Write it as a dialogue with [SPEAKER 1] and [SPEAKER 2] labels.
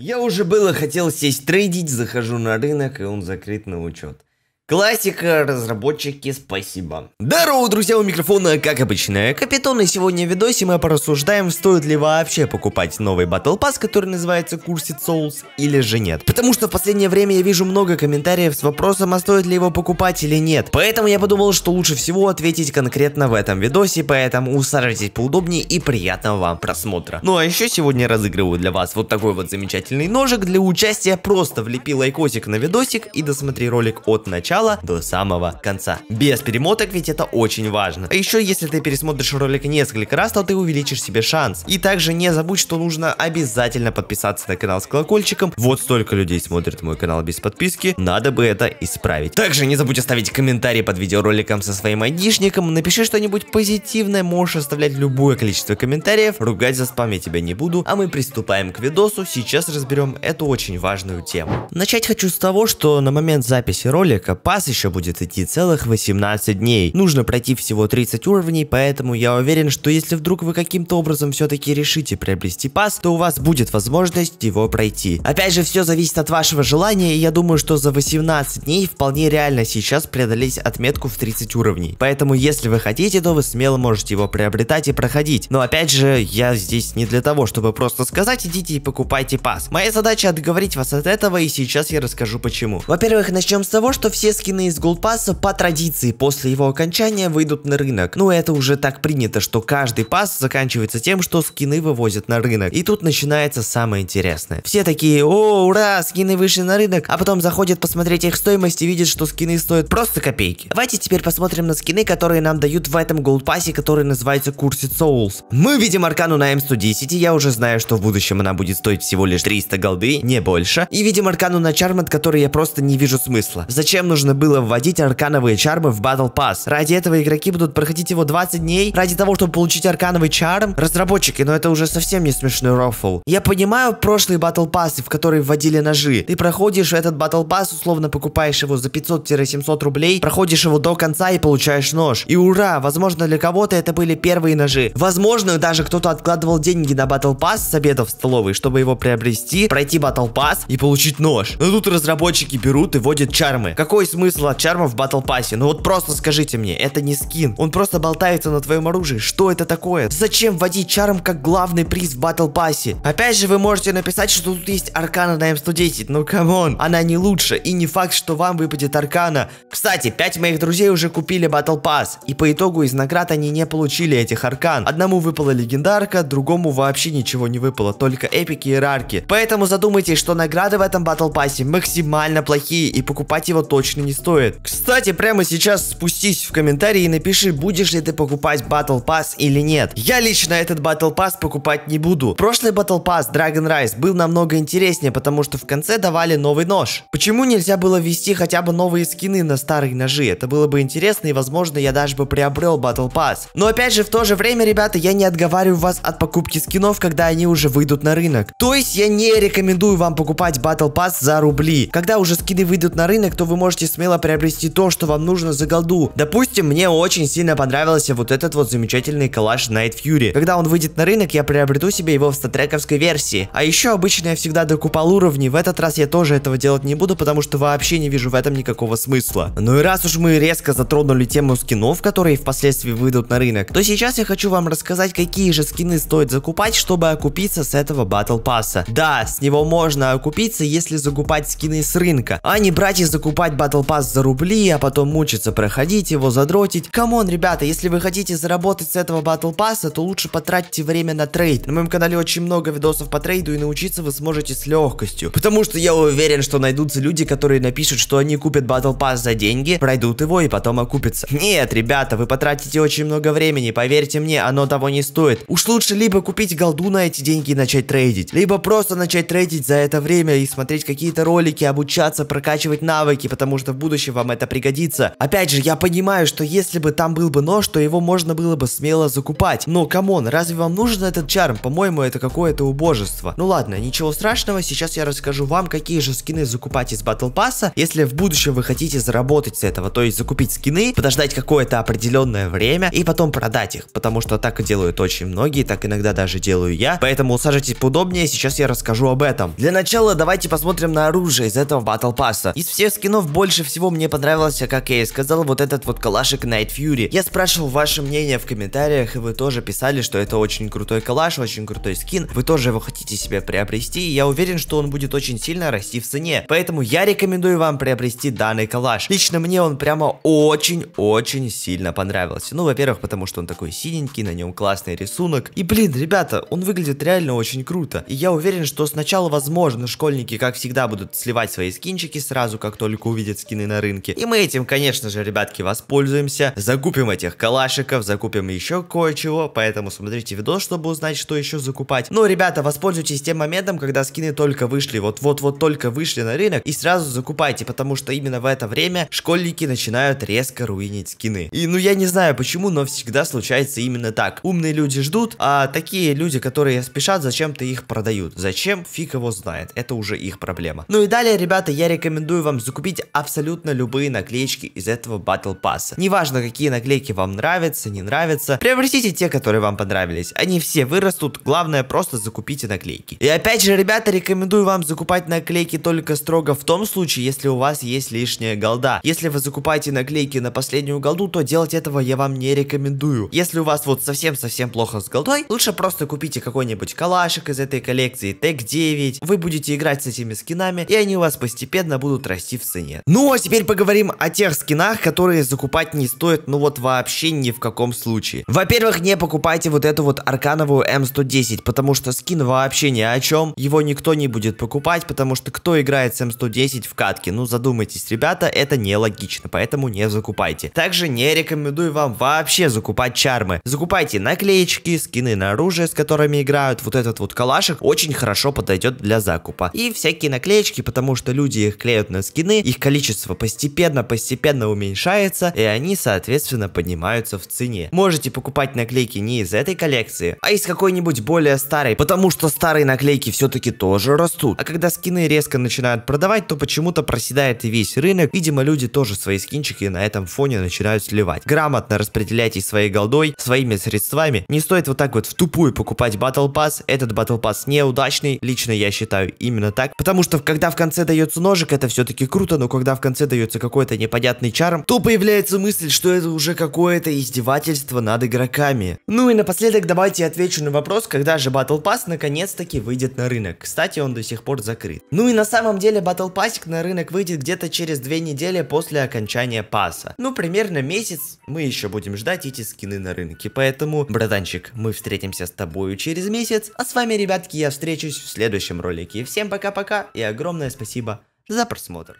[SPEAKER 1] Я уже было хотел сесть трейдить, захожу на рынок, и он закрыт на учет. Классика, разработчики, спасибо. Здорово, друзья, у микрофона, как обычно, Капитон, и сегодня в видосе мы порассуждаем, стоит ли вообще покупать новый Battle Pass, который называется Курсит Souls, или же нет. Потому что в последнее время я вижу много комментариев с вопросом, а стоит ли его покупать или нет. Поэтому я подумал, что лучше всего ответить конкретно в этом видосе, поэтому усаживайтесь поудобнее и приятного вам просмотра. Ну а еще сегодня разыгрываю для вас вот такой вот замечательный ножик для участия, просто влепи лайкосик на видосик и досмотри ролик от начала начала до самого конца. Без перемоток, ведь это очень важно. А еще, если ты пересмотришь ролик несколько раз, то ты увеличишь себе шанс. И также не забудь, что нужно обязательно подписаться на канал с колокольчиком. Вот столько людей смотрит мой канал без подписки, надо бы это исправить. Также не забудь оставить комментарий под видеороликом со своим айдишником, напиши что-нибудь позитивное, можешь оставлять любое количество комментариев, ругать за спам я тебя не буду, а мы приступаем к видосу, сейчас разберем эту очень важную тему. Начать хочу с того, что на момент записи ролика Пас еще будет идти целых 18 дней. Нужно пройти всего 30 уровней, поэтому я уверен, что если вдруг вы каким-то образом все-таки решите приобрести пас, то у вас будет возможность его пройти. Опять же, все зависит от вашего желания, и я думаю, что за 18 дней вполне реально сейчас преодолеть отметку в 30 уровней. Поэтому, если вы хотите, то вы смело можете его приобретать и проходить. Но опять же, я здесь не для того, чтобы просто сказать, идите и покупайте пас. Моя задача отговорить вас от этого, и сейчас я расскажу почему. Во-первых, начнем с того, что все все скины из Gold Pass по традиции после его окончания выйдут на рынок. Но это уже так принято, что каждый пас заканчивается тем, что скины вывозят на рынок. И тут начинается самое интересное. Все такие, о, ура, скины вышли на рынок, а потом заходят посмотреть их стоимость и видят, что скины стоят просто копейки. Давайте теперь посмотрим на скины, которые нам дают в этом Gold Pass, который называется Cursed Souls. Мы видим аркану на М110, и я уже знаю, что в будущем она будет стоить всего лишь 300 голды, не больше. И видим аркану на Чармат, который я просто не вижу смысла. Зачем нужно нужно было вводить аркановые чармы в Battle Pass. Ради этого игроки будут проходить его 20 дней, ради того, чтобы получить аркановый чарм. Разработчики, но ну это уже совсем не смешной рофл. Я понимаю прошлые Battle Pass, в которые вводили ножи. Ты проходишь этот Battle Pass, условно покупаешь его за 500-700 рублей, проходишь его до конца и получаешь нож. И ура, возможно для кого-то это были первые ножи. Возможно, даже кто-то откладывал деньги на Battle Pass с обеда в столовой, чтобы его приобрести, пройти Battle Pass и получить нож. Но тут разработчики берут и вводят чармы. Какой смысл от чарма в батл пассе? Ну вот просто скажите мне, это не скин. Он просто болтается на твоем оружии. Что это такое? Зачем вводить чарм как главный приз в батл пассе? Опять же, вы можете написать, что тут есть аркана на М110. Ну камон, она не лучше. И не факт, что вам выпадет аркана. Кстати, 5 моих друзей уже купили батл пасс. И по итогу из наград они не получили этих аркан. Одному выпала легендарка, другому вообще ничего не выпало. Только эпики и рарки. Поэтому задумайтесь, что награды в этом батл пассе максимально плохие. И покупать его точно точно не стоит. Кстати, прямо сейчас спустись в комментарии и напиши, будешь ли ты покупать Battle Pass или нет. Я лично этот Battle Pass покупать не буду. Прошлый Battle Pass Dragon Rise был намного интереснее, потому что в конце давали новый нож. Почему нельзя было ввести хотя бы новые скины на старые ножи? Это было бы интересно и возможно я даже бы приобрел Battle Pass. Но опять же в то же время, ребята, я не отговариваю вас от покупки скинов, когда они уже выйдут на рынок. То есть я не рекомендую вам покупать Battle Pass за рубли. Когда уже скины выйдут на рынок, то вы можете смело приобрести то, что вам нужно за голду. Допустим, мне очень сильно понравился вот этот вот замечательный коллаж Night Fury. Когда он выйдет на рынок, я приобрету себе его в статрековской версии. А еще обычно я всегда докупал уровни, в этот раз я тоже этого делать не буду, потому что вообще не вижу в этом никакого смысла. Ну и раз уж мы резко затронули тему скинов, которые впоследствии выйдут на рынок, то сейчас я хочу вам рассказать, какие же скины стоит закупать, чтобы окупиться с этого батл пасса. Да, с него можно окупиться, если закупать скины с рынка, а не брать и закупать батл пас за рубли, а потом мучиться проходить его, задротить. Камон, ребята, если вы хотите заработать с этого батл пасса, то лучше потратьте время на трейд. На моем канале очень много видосов по трейду и научиться вы сможете с легкостью. Потому что я уверен, что найдутся люди, которые напишут, что они купят батл пасс за деньги, пройдут его и потом окупятся. Нет, ребята, вы потратите очень много времени, поверьте мне, оно того не стоит. Уж лучше либо купить голду на эти деньги и начать трейдить, либо просто начать трейдить за это время и смотреть какие-то ролики, обучаться, прокачивать навыки, потому что что в будущем вам это пригодится. Опять же, я понимаю, что если бы там был бы нож, то его можно было бы смело закупать. Но, камон, разве вам нужен этот чарм? По-моему, это какое-то убожество. Ну ладно, ничего страшного, сейчас я расскажу вам, какие же скины закупать из батл пасса, если в будущем вы хотите заработать с этого, то есть закупить скины, подождать какое-то определенное время и потом продать их, потому что так и делают очень многие, так иногда даже делаю я, поэтому сажайтесь поудобнее, сейчас я расскажу об этом. Для начала давайте посмотрим на оружие из этого батл пасса. Из всех скинов больше больше всего мне понравился, как я и сказал, вот этот вот калашик Night Fury. Я спрашивал ваше мнение в комментариях, и вы тоже писали, что это очень крутой калаш, очень крутой скин. Вы тоже его хотите себе приобрести, и я уверен, что он будет очень сильно расти в цене. Поэтому я рекомендую вам приобрести данный калаш. Лично мне он прямо очень-очень сильно понравился. Ну, во-первых, потому что он такой синенький, на нем классный рисунок. И, блин, ребята, он выглядит реально очень круто. И я уверен, что сначала, возможно, школьники, как всегда, будут сливать свои скинчики сразу, как только увидят будет скины на рынке. И мы этим, конечно же, ребятки, воспользуемся. Закупим этих калашиков, закупим еще кое-чего. Поэтому смотрите видос, чтобы узнать, что еще закупать. Ну, ребята, воспользуйтесь тем моментом, когда скины только вышли. Вот-вот-вот только вышли на рынок. И сразу закупайте, потому что именно в это время школьники начинают резко руинить скины. И ну я не знаю почему, но всегда случается именно так. Умные люди ждут, а такие люди, которые спешат, зачем-то их продают. Зачем? Фиг его знает. Это уже их проблема. Ну и далее, ребята, я рекомендую вам закупить абсолютно абсолютно любые наклеечки из этого Battle Pass. Неважно, какие наклейки вам нравятся, не нравятся, приобретите те, которые вам понравились. Они все вырастут, главное просто закупите наклейки. И опять же, ребята, рекомендую вам закупать наклейки только строго в том случае, если у вас есть лишняя голда. Если вы закупаете наклейки на последнюю голду, то делать этого я вам не рекомендую. Если у вас вот совсем-совсем плохо с голдой, лучше просто купите какой-нибудь калашик из этой коллекции, тег 9, вы будете играть с этими скинами, и они у вас постепенно будут расти в цене. Ну ну, а теперь поговорим о тех скинах, которые закупать не стоит, ну вот вообще ни в каком случае. Во-первых, не покупайте вот эту вот аркановую М110, потому что скин вообще ни о чем, его никто не будет покупать, потому что кто играет с М110 в катке? Ну, задумайтесь, ребята, это нелогично, поэтому не закупайте. Также не рекомендую вам вообще закупать чармы. Закупайте наклеечки, скины на оружие, с которыми играют, вот этот вот калашик очень хорошо подойдет для закупа. И всякие наклеечки, потому что люди их клеят на скины, их количество количество постепенно-постепенно уменьшается, и они, соответственно, поднимаются в цене. Можете покупать наклейки не из этой коллекции, а из какой-нибудь более старой, потому что старые наклейки все-таки тоже растут. А когда скины резко начинают продавать, то почему-то проседает и весь рынок. Видимо, люди тоже свои скинчики на этом фоне начинают сливать. Грамотно распределяйте своей голдой, своими средствами. Не стоит вот так вот в тупую покупать батл пас. Этот батл пас неудачный, лично я считаю именно так. Потому что когда в конце дается ножик, это все-таки круто, но когда в в конце дается какой-то непонятный чарм, то появляется мысль, что это уже какое-то издевательство над игроками. Ну и напоследок давайте отвечу на вопрос, когда же Battle Pass наконец-таки выйдет на рынок. Кстати, он до сих пор закрыт. Ну и на самом деле Battle Pass на рынок выйдет где-то через две недели после окончания пасса. Ну примерно месяц мы еще будем ждать эти скины на рынке. Поэтому, братанчик, мы встретимся с тобою через месяц. А с вами, ребятки, я встречусь в следующем ролике. Всем пока-пока и огромное спасибо за просмотр.